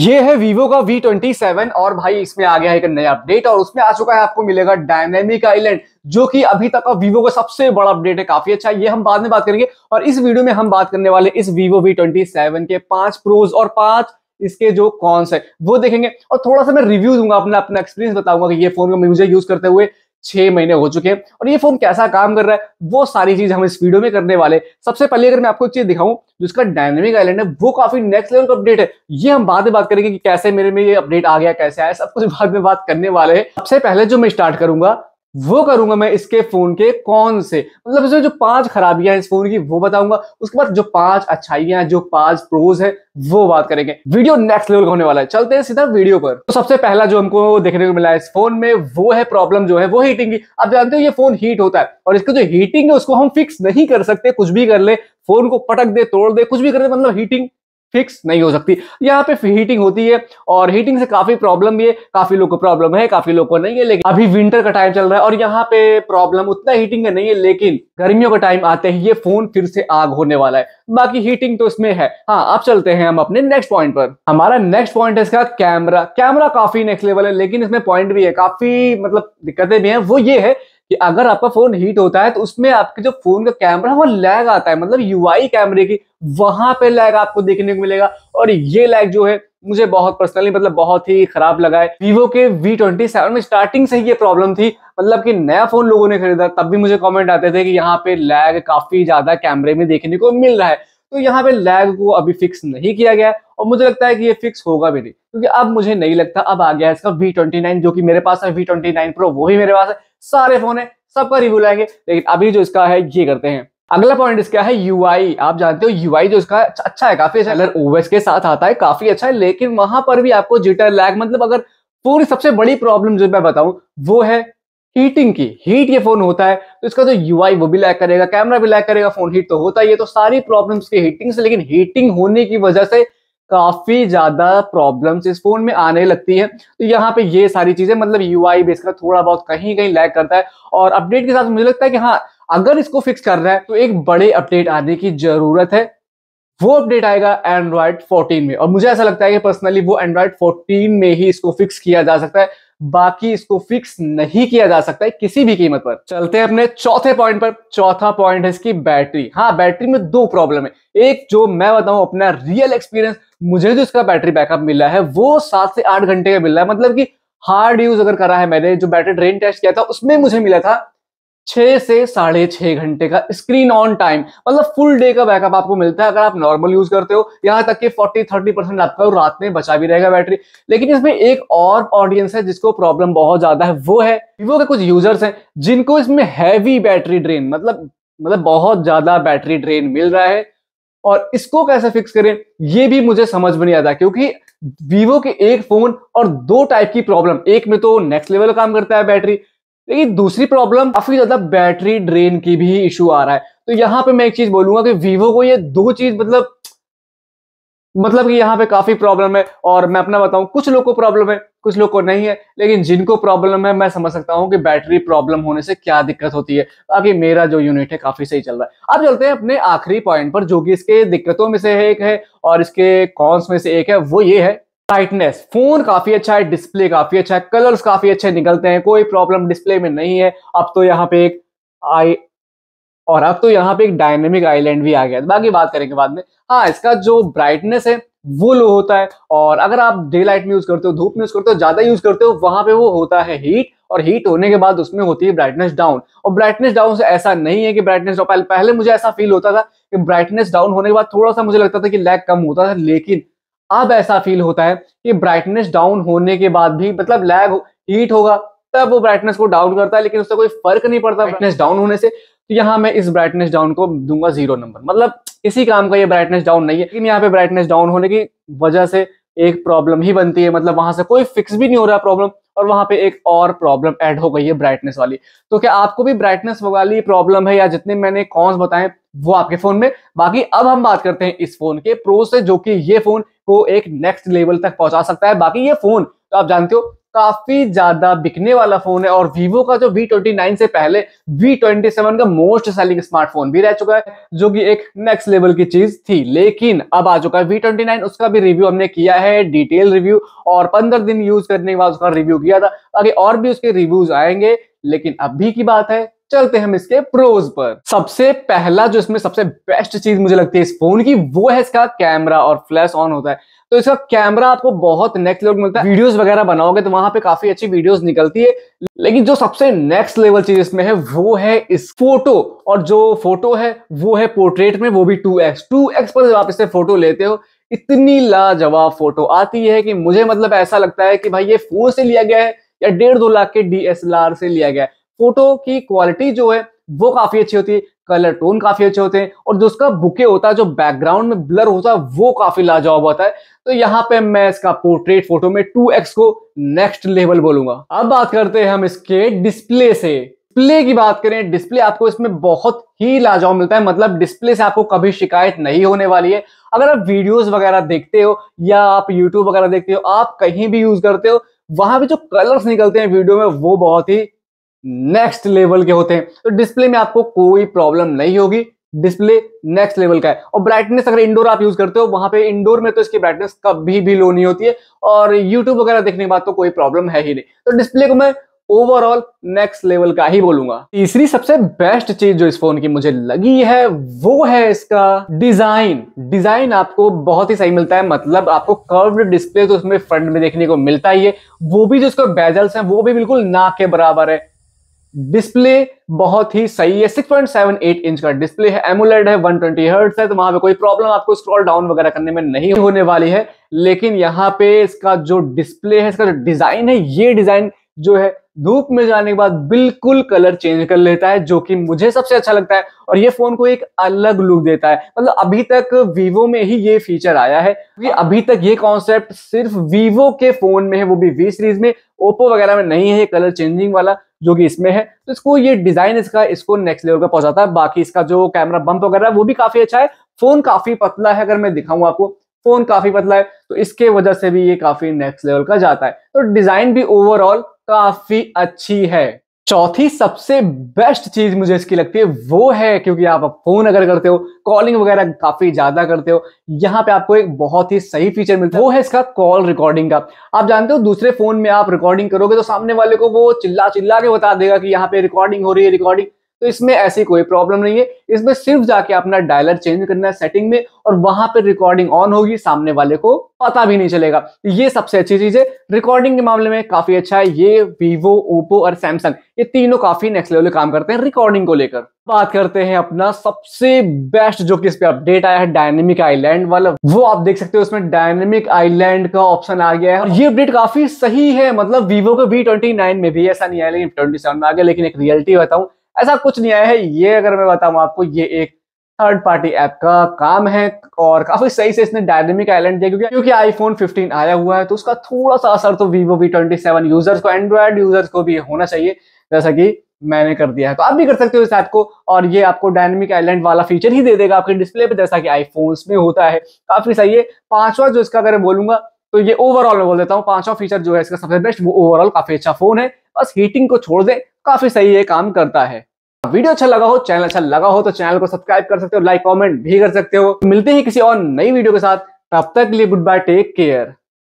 ये है Vivo का V27 और भाई इसमें आ गया है एक नया अपडेट और उसमें आ चुका है आपको मिलेगा डायनेमिक आइलैंड जो कि अभी तक का Vivo का सबसे बड़ा अपडेट है काफी अच्छा ये हम बाद में बात करेंगे और इस वीडियो में हम बात करने वाले इस Vivo V27 के पांच प्रोज और पांच इसके जो कॉन्स है वो देखेंगे और थोड़ा सा मैं रिव्यू दूंगा अपना अपना एक्सपीरियंस बताऊंगा कि ये फोन का मुझे यूज करते हुए छह महीने हो चुके हैं और ये फोन कैसा काम कर रहा है वो सारी चीज हम इस वीडियो में करने वाले सबसे पहले अगर मैं आपको एक चीज दिखाऊं जिसका डायनेमिक आइलैंड है वो काफी नेक्स्ट लेवल का अपडेट है ये हम बाद में बात करेंगे कि कैसे मेरे में ये अपडेट आ गया कैसे आया सब कुछ बाद में बात करने वाले हैं सबसे पहले जो मैं स्टार्ट करूंगा वो करूंगा मैं इसके फोन के कौन से मतलब इसमें जो पांच खराबियां हैं इस फोन की वो बताऊंगा उसके बाद जो पांच अच्छाइयां हैं जो पांच प्रोज है वो बात करेंगे वीडियो नेक्स्ट लेवल का होने वाला है चलते हैं सीधा वीडियो पर तो सबसे पहला जो हमको देखने को मिला है इस फोन में वो है प्रॉब्लम जो है वो हीटिंग की आप जानते हो ये फोन हीट होता है और इसका जो हीटिंग है उसको हम फिक्स नहीं कर सकते कुछ भी कर ले फोन को पटक दे तोड़ दे कुछ भी कर दे मतलब हीटिंग फिक्स नहीं हो सकती यहाँ पे हीटिंग होती है और हीटिंग से काफी प्रॉब्लम भी है काफी लोगों को प्रॉब्लम है काफी लोगों को नहीं है लेकिन अभी विंटर का टाइम चल रहा है और यहाँ पे प्रॉब्लम उतना हीटिंग का नहीं है लेकिन गर्मियों का टाइम आते ही ये फोन फिर से आग होने वाला है बाकी हीटिंग तो इसमें है हाँ अब चलते हैं हम अपने नेक्स्ट पॉइंट पर हमारा नेक्स्ट पॉइंट है इसका कैमरा कैमरा काफी नेक्स्ट लेवल है लेकिन इसमें पॉइंट भी है काफी मतलब दिक्कतें भी हैं वो ये है कि अगर आपका फोन हीट होता है तो उसमें आपके जो फोन का कैमरा है वो लैग आता है मतलब यूआई कैमरे की वहां पे लैग आपको देखने को मिलेगा और ये लैग जो है मुझे बहुत पर्सनली मतलब बहुत ही खराब लगा है वीवो के वी ट्वेंटी सेवन में स्टार्टिंग से ही ये प्रॉब्लम थी मतलब कि नया फोन लोगों ने खरीदा तब भी मुझे कमेंट आते थे कि यहाँ पे लैग काफी ज्यादा कैमरे में देखने को मिल रहा है तो यहाँ पे लैग को अभी फिक्स नहीं किया गया और मुझे लगता है कि ये फिक्स होगा भी नहीं क्योंकि अब मुझे नहीं लगता अब आ गया इसका V29 जो कि मेरे पास है V29 Pro वो ही मेरे पास है सारे फोन है सबका रिव्यू लाएंगे लेकिन अभी जो इसका है ये करते हैं अगला पॉइंट इसका है आई आप जानते हो यूआई जो इसका अच्छा, अच्छा है काफी अच्छा ओवेस के साथ आता है काफी अच्छा है लेकिन वहां पर भी आपको जिटर लैग मतलब अगर पूरी सबसे बड़ी प्रॉब्लम जो मैं बताऊं वो है हीटिंग की हीट ये फोन होता है तो इसका जो यू वो भी लैक करेगा कैमरा भी लैक करेगा फोन हीट तो होता ही है तो सारी प्रॉब्लम्स की हीटिंग से लेकिन हीटिंग होने की वजह से काफी ज्यादा प्रॉब्लम्स इस फोन में आने लगती है तो यहाँ पे ये सारी चीजें मतलब यू आई बेस का थोड़ा बहुत कहीं कहीं लैग करता है और अपडेट के साथ मुझे लगता है कि हाँ अगर इसको फिक्स कर रहा है तो एक बड़े अपडेट आने की जरूरत है वो अपडेट आएगा एंड्रॉयड 14 में और मुझे ऐसा लगता है कि पर्सनली वो एंड्रॉयड 14 में ही इसको फिक्स किया जा सकता है बाकी इसको फिक्स नहीं किया जा सकता है किसी भी कीमत पर चलते हैं अपने चौथे पॉइंट पर चौथा पॉइंट है इसकी बैटरी हाँ बैटरी में दो प्रॉब्लम है एक जो मैं बताऊं अपना रियल एक्सपीरियंस मुझे जो तो इसका बैटरी बैकअप मिला है वो सात से आठ घंटे का मिल रहा है मतलब कि हार्ड यूज अगर करा है मैंने जो बैटरी ड्रेन टेस्ट किया था उसमें मुझे मिला था छः से साढ़े छः घंटे का स्क्रीन ऑन टाइम मतलब फुल डे का बैकअप आपको मिलता है अगर आप नॉर्मल यूज करते हो यहाँ तक कि 40 30 परसेंट आपका रात में बचा भी रहेगा बैटरी लेकिन इसमें एक और ऑडियंस है जिसको प्रॉब्लम बहुत ज़्यादा है वो है वीवो के कुछ यूजर्स हैं जिनको इसमें हैवी बैटरी ड्रेन मतलब मतलब बहुत ज़्यादा बैटरी ड्रेन मिल रहा है और इसको कैसे फिक्स करें ये भी मुझे समझ में नहीं आता क्योंकि वीवो के एक फोन और दो टाइप की प्रॉब्लम एक में तो नेक्स्ट लेवल काम करता है बैटरी लेकिन दूसरी प्रॉब्लम काफी ज्यादा बैटरी ड्रेन की भी इशू आ रहा है तो यहाँ पे मैं एक चीज बोलूंगा कि वीवो को ये दो चीज मतलब मतलब कि यहाँ पे काफी प्रॉब्लम है और मैं अपना बताऊं कुछ लोग को प्रॉब्लम है कुछ लोग को नहीं है लेकिन जिनको प्रॉब्लम है मैं समझ सकता हूँ कि बैटरी प्रॉब्लम होने से क्या दिक्कत होती है बाकी मेरा जो यूनिट है काफी सही चल रहा है अब चलते हैं अपने आखिरी पॉइंट पर जो कि इसके दिक्कतों में से एक है और इसके कॉन्स में से एक है वो ये है टाइटनेस फोन काफी अच्छा है डिस्प्ले काफी अच्छा है कलर्स काफी अच्छे निकलते हैं कोई प्रॉब्लम डिस्प्ले में नहीं है अब तो यहाँ पे एक आई और अब तो यहाँ पे एक डायनेमिक आइलैंड भी आ गया बाकी बात करेंगे बाद में हाँ इसका जो ब्राइटनेस है वो लो होता है और अगर आप डे लाइट में यूज करते हो धूप में यूज करते हो ज्यादा यूज करते हो वहां पे वो होता है हीट और हीट होने के बाद उसमें होती है ब्राइटनेस डाउन और ब्राइटनेस डाउन से ऐसा नहीं है कि ब्राइटनेस डाउन पहले मुझे ऐसा फील होता था कि ब्राइटनेस डाउन होने के बाद थोड़ा सा मुझे लगता था कि लैग कम होता था लेकिन अब ऐसा फील होता है कि ब्राइटनेस डाउन होने के बाद भी मतलब लैग हीट होगा तब वो ब्राइटनेस को डाउन करता है लेकिन उससे कोई फर्क नहीं पड़ता ब्राइटनेस डाउन होने से तो यहाँ मैं इस ब्राइटनेस डाउन को दूंगा जीरो नंबर मतलब किसी काम का ये ब्राइटनेस डाउन नहीं है लेकिन यहाँ पे ब्राइटनेस डाउन होने की वजह से एक प्रॉब्लम ही बनती है मतलब वहां से कोई फिक्स भी नहीं हो रहा प्रॉब्लम और वहां पे एक और प्रॉब्लम ऐड हो गई है ब्राइटनेस वाली तो क्या आपको भी ब्राइटनेस वाली प्रॉब्लम है या जितने मैंने कॉन्स बताए वो आपके फोन में बाकी अब हम बात करते हैं इस फोन के प्रो से जो कि ये फोन को एक नेक्स्ट लेवल तक पहुंचा सकता है बाकी ये फोन तो आप जानते हो काफी ज्यादा बिकने वाला फोन है और वीवो का जो वी ट्वेंटी नाइन से पहले वी ट्वेंटी सेवन का मोस्ट सेलिंग स्मार्टफोन भी रह चुका है जो कि एक नेक्स्ट लेवल की चीज थी लेकिन अब आ चुका है वी ट्वेंटी नाइन उसका भी रिव्यू हमने किया है डिटेल रिव्यू और पंद्रह दिन यूज करने के बाद उसका रिव्यू किया था आगे और भी उसके रिव्यूज आएंगे लेकिन अभी की बात है चलते हैं हम इसके प्रोज पर सबसे पहला जो इसमें सबसे बेस्ट चीज मुझे लगती है इस फोन की वो है इसका कैमरा और फ्लैश ऑन होता है तो इसका कैमरा आपको बहुत नेक्स्ट लेवल मिलता है वीडियोस वगैरह बनाओगे तो वहां पे काफी अच्छी वीडियोस निकलती है लेकिन जो सबसे नेक्स्ट लेवल चीज इसमें है वो है इस फोटो और जो फोटो है वो है पोर्ट्रेट में वो भी टू एक्स टू एक्स पर जब आप इससे फोटो लेते हो इतनी लाजवाब फोटो आती है कि मुझे मतलब ऐसा लगता है कि भाई ये फोन से लिया गया है या डेढ़ दो लाख के डी से लिया गया है फोटो की क्वालिटी जो है वो काफी अच्छी होती है कलर टोन काफी अच्छे होते हैं और जो उसका बुके होता है जो बैकग्राउंड में ब्लर होता है वो काफी लाजवाब होता है तो यहाँ पे मैं इसका पोर्ट्रेट फोटो में 2x को नेक्स्ट लेवल बोलूंगा अब बात करते हैं हम इसके डिस्प्ले से डिस्प्ले की बात करें डिस्प्ले आपको इसमें बहुत ही लाजवाब मिलता है मतलब डिस्प्ले से आपको कभी शिकायत नहीं होने वाली है अगर आप वीडियोज वगैरह देखते हो या आप यूट्यूब वगैरह देखते हो आप कहीं भी यूज करते हो वहां पर जो कलर्स निकलते हैं वीडियो में वो बहुत ही नेक्स्ट लेवल के होते हैं तो डिस्प्ले में आपको कोई प्रॉब्लम नहीं होगी डिस्प्ले नेक्स्ट लेवल का है और ब्राइटनेस अगर इंडोर आप यूज करते हो वहां पे इंडोर में तो इसकी ब्राइटनेस कभी भी लो नहीं होती है और यूट्यूब वगैरह देखने के बाद तो कोई प्रॉब्लम है ही नहीं तो डिस्प्ले को मैं ओवरऑल नेक्स्ट लेवल का ही बोलूंगा तीसरी सबसे बेस्ट चीज जो इस फोन की मुझे लगी है वो है इसका डिजाइन डिजाइन आपको बहुत ही सही मिलता है मतलब आपको कर्व्ड डिस्प्ले तो उसमें फ्रंट में देखने को मिलता ही है वो भी जो इसको बेजल्स है वो भी बिल्कुल ना के बराबर है डिस्प्ले बहुत ही सही है 6.78 इंच का डिस्प्ले है एमुलेड है 120 ट्वेंटी है तो वहां पे कोई प्रॉब्लम आपको स्क्रॉल डाउन वगैरह करने में नहीं होने वाली है लेकिन यहाँ पे इसका जो डिस्प्ले है इसका जो डिजाइन है ये डिजाइन जो है धूप में जाने के बाद बिल्कुल कलर चेंज कर लेता है जो कि मुझे सबसे अच्छा लगता है और ये फोन को एक अलग लुक देता है मतलब अभी तक वीवो में ही ये फीचर आया है क्योंकि अभी तक ये कॉन्सेप्ट सिर्फ वीवो के फोन में है वो भी वी सीरीज में ओप्पो वगैरह में नहीं है कलर चेंजिंग वाला जो कि इसमें है तो इसको ये डिजाइन इसका इसको नेक्स्ट लेवल पर पहुंचाता है बाकी इसका जो कैमरा बंप वगैरह है वो भी काफी अच्छा है फोन काफी पतला है अगर मैं दिखाऊं आपको फोन काफी पतला है तो इसके वजह से भी ये काफी नेक्स्ट लेवल का जाता है तो डिजाइन भी ओवरऑल काफी अच्छी है चौथी सबसे बेस्ट चीज मुझे इसकी लगती है वो है क्योंकि आप फोन अगर करते हो कॉलिंग वगैरह काफी ज्यादा करते हो यहाँ पे आपको एक बहुत ही सही फीचर मिलता है वो है इसका कॉल रिकॉर्डिंग का आप जानते हो दूसरे फोन में आप रिकॉर्डिंग करोगे तो सामने वाले को वो चिल्ला चिल्ला के बता देगा कि यहाँ पे रिकॉर्डिंग हो रही है रिकॉर्डिंग तो इसमें ऐसी कोई प्रॉब्लम नहीं है इसमें सिर्फ जाके अपना डायलर चेंज करना है सेटिंग में और वहां पर रिकॉर्डिंग ऑन होगी सामने वाले को पता भी नहीं चलेगा ये सबसे अच्छी चीज है रिकॉर्डिंग के मामले में काफी अच्छा है ये वीवो ओप्पो और सैमसंग ये तीनों काफी नेक्स्ट लेवल काम करते हैं रिकॉर्डिंग को लेकर बात करते हैं अपना सबसे बेस्ट जो कि इस पे अपडेट आया है डायनेमिक आइलैंड वाला वो आप देख सकते हो उसमें डायनेमिक आइलैंड का ऑप्शन आ गया है और ये अपडेट काफी सही है मतलब वीवो के वी ट्वेंटी में भी ऐसा नहीं आया लेकिन ट्वेंटी में आ गया लेकिन एक रियलिटी बताऊं ऐसा कुछ नहीं आया है ये अगर मैं बताऊँ आपको ये एक थर्ड पार्टी ऐप का काम है और काफी सही से इसने डायनेमिक आइलैंड दिया क्योंकि क्योंकि आईफोन 15 आया हुआ है तो उसका थोड़ा सा असर तो Vivo V twenty seven users को एंड्रॉयड यूजर्स को भी होना चाहिए जैसा कि मैंने कर दिया है तो आप भी कर सकते हो इस ऐप को और ये आपको डायनेमिक आइलैंड वाला फीचर ही दे देगा आपके डिस्प्ले पे जैसा कि आईफोन में होता है काफी सही है पांचवा जो इसका अगर बोलूंगा तो ये ओवरऑल में बोल देता हूँ पांचवा फीचर जो है इसका सबसे बेस्ट वो ओवरऑल काफी अच्छा फोन है बस हीटिंग को छोड़ दे काफी सही ये काम करता है वीडियो अच्छा लगा हो चैनल अच्छा लगा हो तो चैनल को सब्सक्राइब कर सकते हो लाइक कमेंट भी कर सकते हो मिलते हैं किसी और नई वीडियो के साथ तब तक के लिए गुड बाय टेक केयर